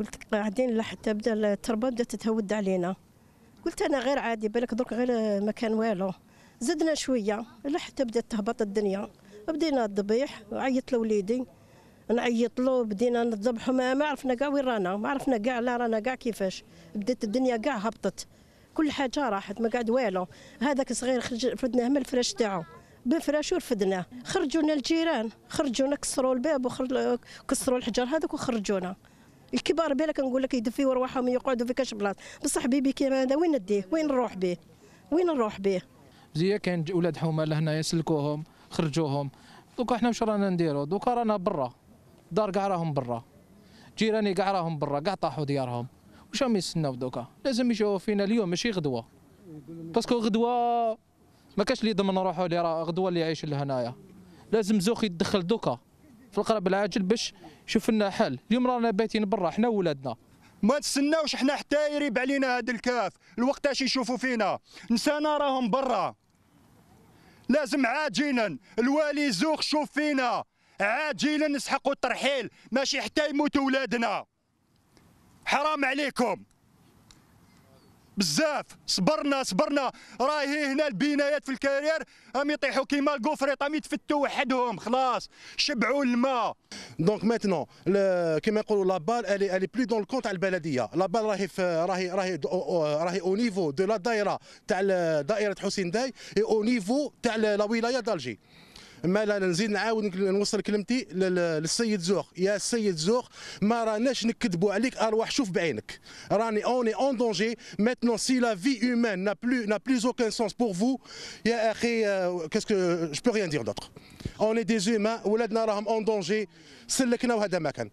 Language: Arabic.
قلت قاعدين لحتى بدا التربه بدات تتهود علينا قلت انا غير عادي بالك درك غير ما كان والو زدنا شويه لحتى بدات تهبط الدنيا بدينا الذبيح وعيط لوليدي نعيط له بدينا نذبحوا ما عرفنا كاع وين رانا ما عرفنا كاع لا رانا كاع كيفاش بدات الدنيا كاع هبطت كل حاجه راحت ما قعد والو هذاك صغير خرج فدناه من الفراش تاعو بفراشو رفدناه خرجونا الجيران خرجونا كسروا الباب وكسروا الحجر هذاك وخرجونا الكبار بالك نقول لك يدفيو رواحهم يقعدوا في كاش بلاص بصح بيبي كيما هذا وين نديه وين نروح به وين نروح به زيا كان ولاد حومه لهنا يسلكوهم خرجوهم دوكا حنا واش رانا نديرو دوكا رانا برا دار كاع راهم برا جيراني كاع راهم برا كاع طاحوا ديارهم واش راهم يستناو دوكا لازم يشوفوا فينا اليوم ماشي غدوه باسكو غدوه ما كاش اللي يضمن روحو اللي راه غدوه اللي يعيش لهنايا لازم زوخ يتدخل دوكا في القرب العاجل باش يشوف لنا حل اليوم رانا بايتين برا حنا وولادنا ما نتسناوش حنا حتى يريب علينا هذا الكاف الوقت اش يشوفوا فينا نسانا راهم برا لازم عاجلا الوالي زوق شوف فينا عاجلا نسحقوا الترحيل ماشي حتى يموتوا ولادنا حرام عليكم بزاف صبرنا صبرنا راهي هنا البنايات في الكارير هم يطيحوا كيما الكوفريط هم يتفتوا وحدهم خلاص شبعوا الماء دونك ماتنون كيما يقولوا لا بال الي الي بلو دون الكون تاع البلديه لا بال راهي راهي راهي راهي او نيفو دو لا دايره تاع دائره حسين داي او نيفو تاع لا ولايه دالجي ما لا نزيد نعاود نوصل كلمتي للسيد زوق يا السيد زوق ما راناش نكذبوا عليك ارواح شوف بعينك راني اوني اون دونجي ميتنون سي لا في humaine نا بلو نا بلو اوكان سونس بور فو يا اخي كاسكو جو بو ريان دير rien اوني دي زومان ولادنا راهم اون دونجي سلكنا وهذا ما كان